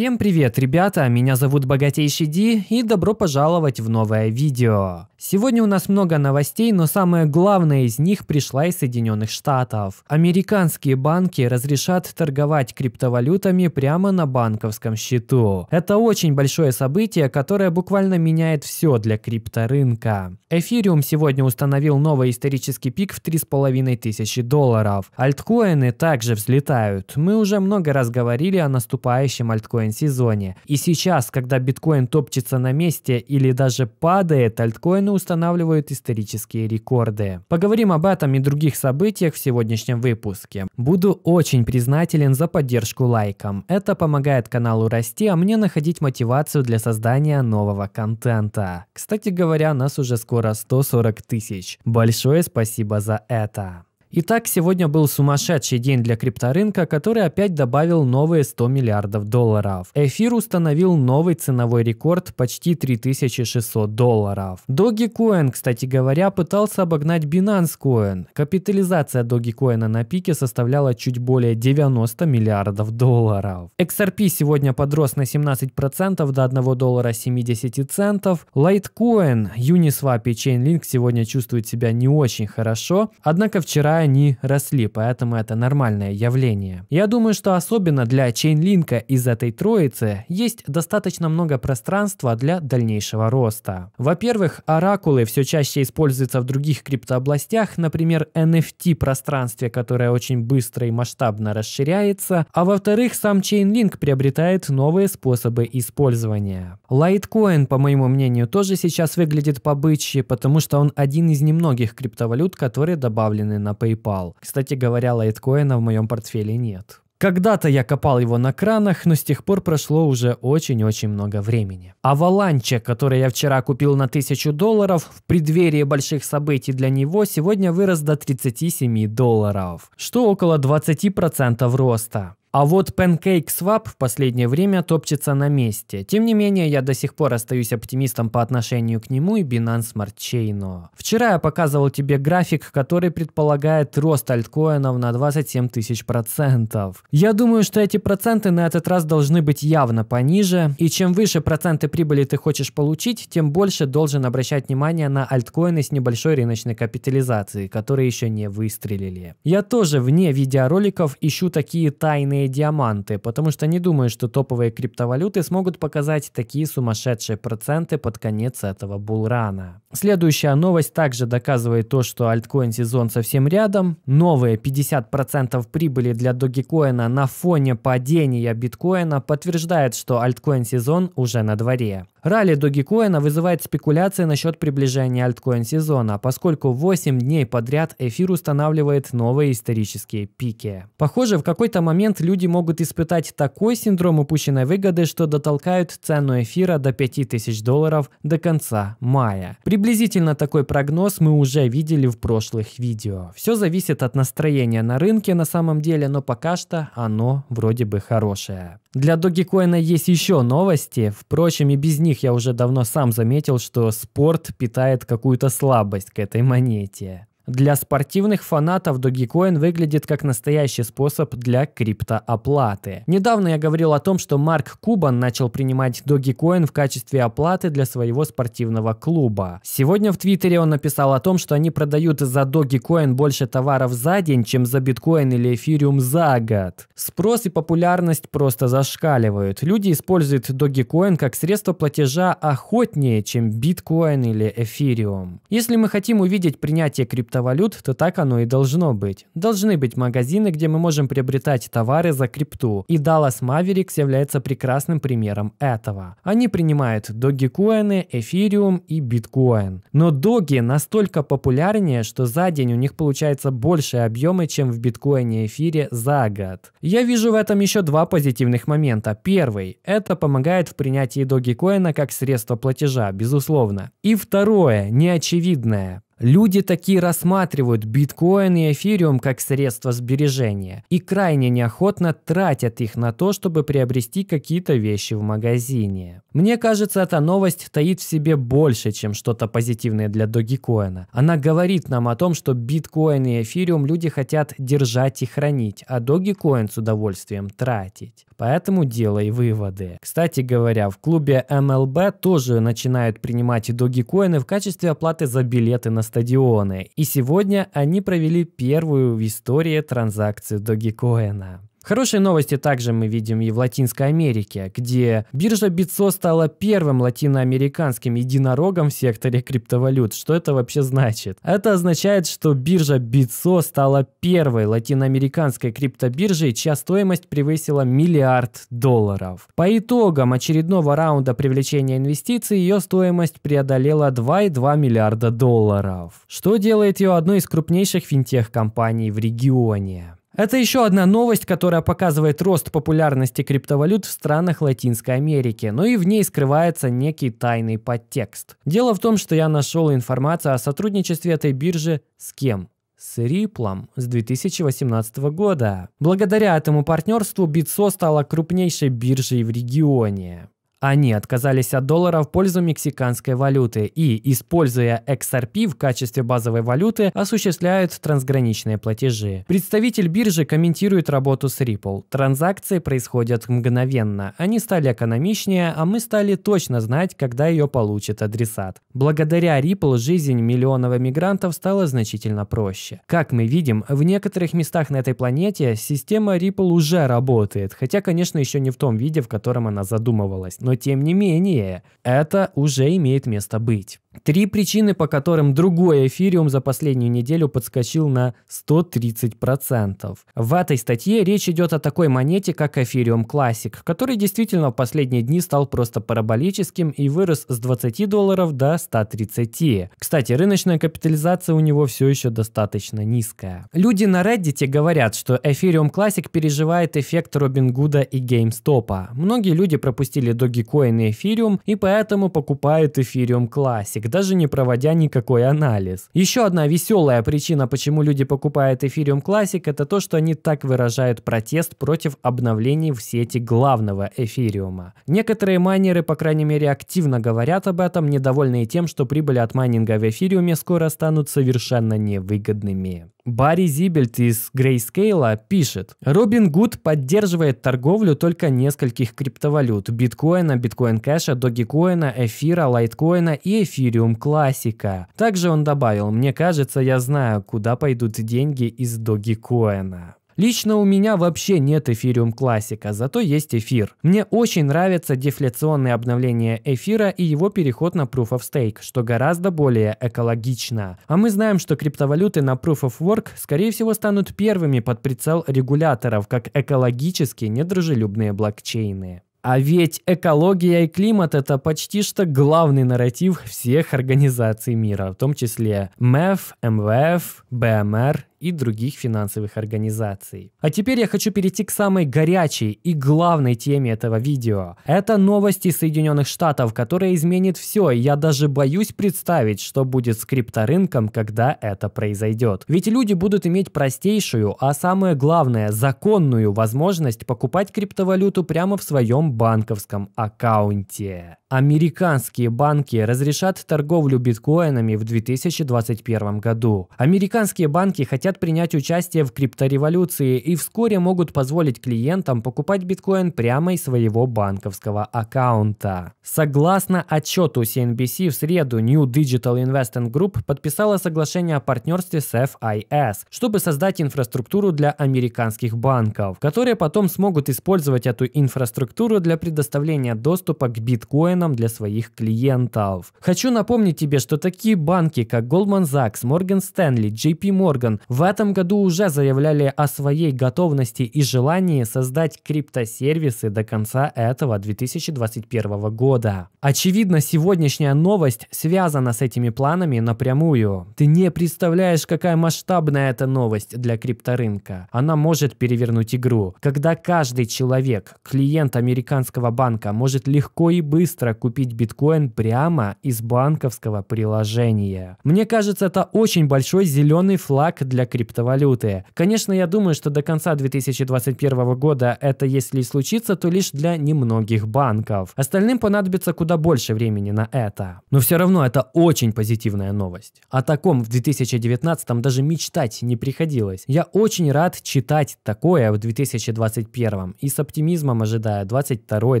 Всем привет, ребята, меня зовут Богатейший Ди и добро пожаловать в новое видео. Сегодня у нас много новостей, но самое главное из них пришла из Соединенных Штатов. Американские банки разрешат торговать криптовалютами прямо на банковском счету. Это очень большое событие, которое буквально меняет все для крипторынка. Эфириум сегодня установил новый исторический пик в 3,5 тысячи долларов. Альткоины также взлетают. Мы уже много раз говорили о наступающем альткоин-сезоне. И сейчас, когда биткоин топчется на месте или даже падает, альткоин стабильно устанавливают исторические рекорды. Поговорим об этом и других событиях в сегодняшнем выпуске. Буду очень признателен за поддержку лайком. Это помогает каналу расти, а мне находить мотивацию для создания нового контента. Кстати говоря, нас уже скоро 140 тысяч. Большое спасибо за это. Итак, сегодня был сумасшедший день для крипторынка, который опять добавил новые 100 миллиардов долларов. Эфир установил новый ценовой рекорд почти 3600 долларов. Dogecoin, кстати говоря, пытался обогнать Binance Coin. Капитализация Dogecoin на пике составляла чуть более 90 миллиардов долларов. XRP сегодня подрос на 17% до 1 доллара 70 центов. Litecoin, Uniswap и Chainlink сегодня чувствуют себя не очень хорошо, однако вчера они росли, поэтому это нормальное явление. Я думаю, что особенно для чейнлинка из этой троицы есть достаточно много пространства для дальнейшего роста. Во-первых, оракулы все чаще используются в других криптообластях, например, NFT-пространстве, которое очень быстро и масштабно расширяется, а во-вторых, сам Chainlink приобретает новые способы использования. Litecoin, по моему мнению, тоже сейчас выглядит побычье, потому что он один из немногих криптовалют, которые добавлены на PayPal PayPal. Кстати говоря, лайткоина в моем портфеле нет. Когда-то я копал его на кранах, но с тех пор прошло уже очень-очень много времени. Аваланча, который я вчера купил на 1000 долларов, в преддверии больших событий для него сегодня вырос до 37 долларов, что около 20% роста. А вот PancakeSwap в последнее время топчется на месте. Тем не менее, я до сих пор остаюсь оптимистом по отношению к нему и Binance Smart Chain. Вчера я показывал тебе график, который предполагает рост альткоинов на 27 тысяч процентов. Я думаю, что эти проценты на этот раз должны быть явно пониже, и чем выше проценты прибыли ты хочешь получить, тем больше должен обращать внимание на альткоины с небольшой рыночной капитализацией, которые еще не выстрелили. Я тоже вне видеороликов ищу такие тайные ценные диаманты, потому что не думаю, что топовые криптовалюты смогут показать такие сумасшедшие проценты под конец этого булрана. Следующая новость также доказывает то, что альткоин сезон совсем рядом. Новые 50% прибыли для Dogecoin на фоне падения биткоина подтверждает, что альткоин сезон уже на дворе. Ралли Dogecoin вызывает спекуляции насчет приближения альткоин-сезона, поскольку 8 дней подряд эфир устанавливает новые исторические пики. Похоже, в какой-то момент люди могут испытать такой синдром упущенной выгоды, что дотолкают цену эфира до 5000 долларов до конца мая. Приблизительно такой прогноз мы уже видели в прошлых видео. Все зависит от настроения на рынке на самом деле, но пока что оно вроде бы хорошее. Для Dogecoin есть еще новости, впрочем и без них них я уже давно сам заметил, что спорт питает какую-то слабость к этой монете. Для спортивных фанатов Dogecoin выглядит как настоящий способ для криптооплаты. Недавно я говорил о том, что Марк Кубан начал принимать Dogecoin в качестве оплаты для своего спортивного клуба. Сегодня в Твиттере он написал о том, что они продают за Dogecoin больше товаров за день, чем за биткоин или эфириум за год. Спрос и популярность просто зашкаливают. Люди используют Dogecoin как средство платежа охотнее, чем биткоин или эфириум. Если мы хотим увидеть принятие крипто криптовалют, то так оно и должно быть. Должны быть магазины, где мы можем приобретать товары за крипту, и Dallas Mavericks является прекрасным примером этого. Они принимают догикоины, эфириум и биткоин. Но доги настолько популярнее, что за день у них получается больше объемы, чем в биткоине и эфире за год. Я вижу в этом еще два позитивных момента. Первый – это помогает в принятии догикоина как средство платежа, безусловно. И второе, неочевидное. Люди такие рассматривают биткоин и эфириум как средства сбережения и крайне неохотно тратят их на то, чтобы приобрести какие-то вещи в магазине. Мне кажется, эта новость таит в себе больше, чем что-то позитивное для Dogecoin. Она говорит нам о том, что биткоин и эфириум люди хотят держать и хранить, а Dogecoin с удовольствием тратить. Поэтому делай выводы. Кстати говоря, в клубе MLB тоже начинают принимать догикоины в качестве оплаты за билеты на стадионы. И сегодня они провели первую в истории транзакцию догикоина. Хорошие новости также мы видим и в Латинской Америке, где биржа Битсо стала первым латиноамериканским единорогом в секторе криптовалют. Что это вообще значит? Это означает, что биржа Битсо стала первой латиноамериканской криптобиржей, чья стоимость превысила миллиард долларов. По итогам очередного раунда привлечения инвестиций ее стоимость преодолела 2,2 миллиарда долларов, что делает ее одной из крупнейших финтех-компаний в регионе. Это еще одна новость, которая показывает рост популярности криптовалют в странах Латинской Америки, но ну и в ней скрывается некий тайный подтекст. Дело в том, что я нашел информацию о сотрудничестве этой биржи с кем? с Риплом с 2018 года. Благодаря этому партнерству Битсо стала крупнейшей биржей в регионе. Они отказались от доллара в пользу мексиканской валюты и, используя XRP в качестве базовой валюты, осуществляют трансграничные платежи. Представитель биржи комментирует работу с Ripple. Транзакции происходят мгновенно. Они стали экономичнее, а мы стали точно знать, когда ее получит адресат. Благодаря Ripple жизнь миллионов мигрантов стала значительно проще. Как мы видим, в некоторых местах на этой планете система Ripple уже работает, хотя, конечно, еще не в том виде, в котором она задумывалась. Но но тем не менее, это уже имеет место быть. Три причины, по которым другой эфириум за последнюю неделю подскочил на 130%. В этой статье речь идет о такой монете, как эфириум Classic, который действительно в последние дни стал просто параболическим и вырос с 20 долларов до 130. Кстати, рыночная капитализация у него все еще достаточно низкая. Люди на Reddit говорят, что эфириум Classic переживает эффект Робин Гуда и GameStop. Многие люди пропустили Доги Dogecoin и Ethereum, и поэтому покупает Ethereum Classic, даже не проводя никакой анализ. Еще одна веселая причина, почему люди покупают Ethereum Classic, это то, что они так выражают протест против обновлений в сети главного эфириума. Некоторые майнеры, по крайней мере, активно говорят об этом, недовольные тем, что прибыли от майнинга в эфириуме скоро станут совершенно невыгодными. Барри Зибельт из Grayscale пишет, Робин Гуд поддерживает торговлю только нескольких криптовалют – биткоина, биткоин кэша, догикоина, эфира, лайткоина и эфириум классика. Также он добавил, мне кажется, я знаю, куда пойдут деньги из догикоина. Лично у меня вообще нет эфириум классика, зато есть эфир. Мне очень нравятся дефляционные обновления эфира и его переход на Proof of Stake, что гораздо более экологично. А мы знаем, что криптовалюты на Proof of Work скорее всего станут первыми под прицел регуляторов, как экологически недружелюбные блокчейны. А ведь экология и климат – это почти что главный нарратив всех организаций мира, в том числе МЭФ, МВФ, БМР и других финансовых организаций. А теперь я хочу перейти к самой горячей и главной теме этого видео. Это новости Соединенных Штатов, которые изменят все, и я даже боюсь представить, что будет с крипторынком, когда это произойдет. Ведь люди будут иметь простейшую, а самое главное, законную возможность покупать криптовалюту прямо в своем банковском аккаунте. Американские банки разрешат торговлю биткоинами в 2021 году. Американские банки хотят принять участие в криптореволюции и вскоре могут позволить клиентам покупать биткоин прямо из своего банковского аккаунта. Согласно отчету CNBC, в среду New Digital Investment Group подписала соглашение о партнерстве с FIS, чтобы создать инфраструктуру для американских банков, которые потом смогут использовать эту инфраструктуру для предоставления доступа к биткоину ценам для своих клиентов. Хочу напомнить тебе, что такие банки, как Goldman Sachs, Morgan Stanley, JP Morgan в этом году уже заявляли о своей готовности и желании создать криптосервисы до конца этого 2021 года. Очевидно, сегодняшняя новость связана с этими планами напрямую. Ты не представляешь, какая масштабная эта новость для крипторынка. Она может перевернуть игру. Когда каждый человек, клиент американского банка, может легко и быстро доллара купить биткоин прямо из банковского приложения. Мне кажется, это очень большой зеленый флаг для криптовалюты. Конечно, я думаю, что до конца 2021 года это если и случится, то лишь для немногих банков. Остальным понадобится куда больше времени на это. Но все равно это очень позитивная новость. О таком в 2019 даже мечтать не приходилось. Я очень рад читать такое в 2021 и с оптимизмом ожидаю 22,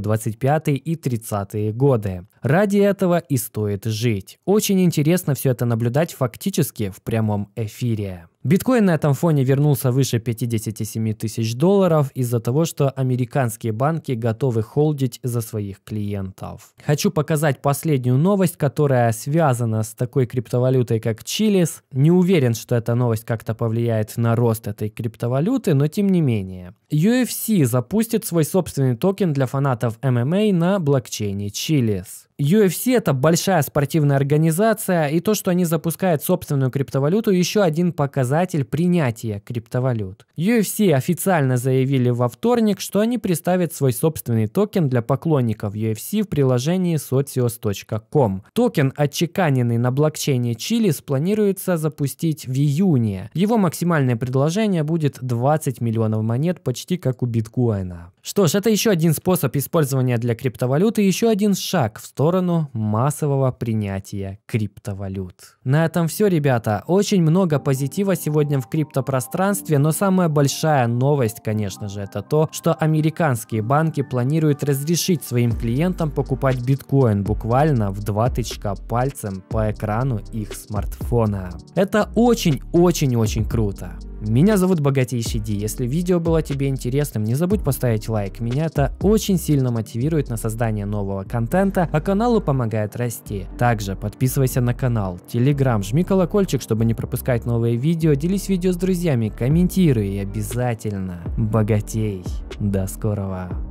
25 и 30 год годы. Ради этого и стоит жить. Очень интересно все это наблюдать фактически в прямом эфире. Биткоин на этом фоне вернулся выше 57 тысяч долларов из-за того, что американские банки готовы холдить за своих клиентов. Хочу показать последнюю новость, которая связана с такой криптовалютой, как Чилис. Не уверен, что эта новость как-то повлияет на рост этой криптовалюты, но тем не менее. UFC запустит свой собственный токен для фанатов ММА на блокчейне Чилис. UFC это большая спортивная организация, и то, что они запускают собственную криптовалюту, еще один показатель принятия криптовалют. UFC официально заявили во вторник, что они представят свой собственный токен для поклонников UFC в приложении socios.com. Токен, отчеканенный на блокчейне Чили, спланируется запустить в июне. Его максимальное предложение будет 20 миллионов монет, почти как у биткоина. Что ж, это еще один способ использования для криптовалюты, еще один шаг в сторону массового принятия криптовалют. На этом все, ребята. Очень много позитива сегодня в криптопространстве, но самая большая новость, конечно же, это то, что американские банки планируют разрешить своим клиентам покупать биткоин буквально в два тычка пальцем по экрану их смартфона. Это очень-очень-очень круто. Меня зовут Богатейший Ди. Если видео было тебе интересным, не забудь поставить лайк. Меня это очень сильно мотивирует на создание нового контента, а каналу помогает расти. Также подписывайся на канал, телеграм, жми колокольчик, чтобы не пропускать новые видео, делись видео с друзьями, комментируй и обязательно богатей. До скорого!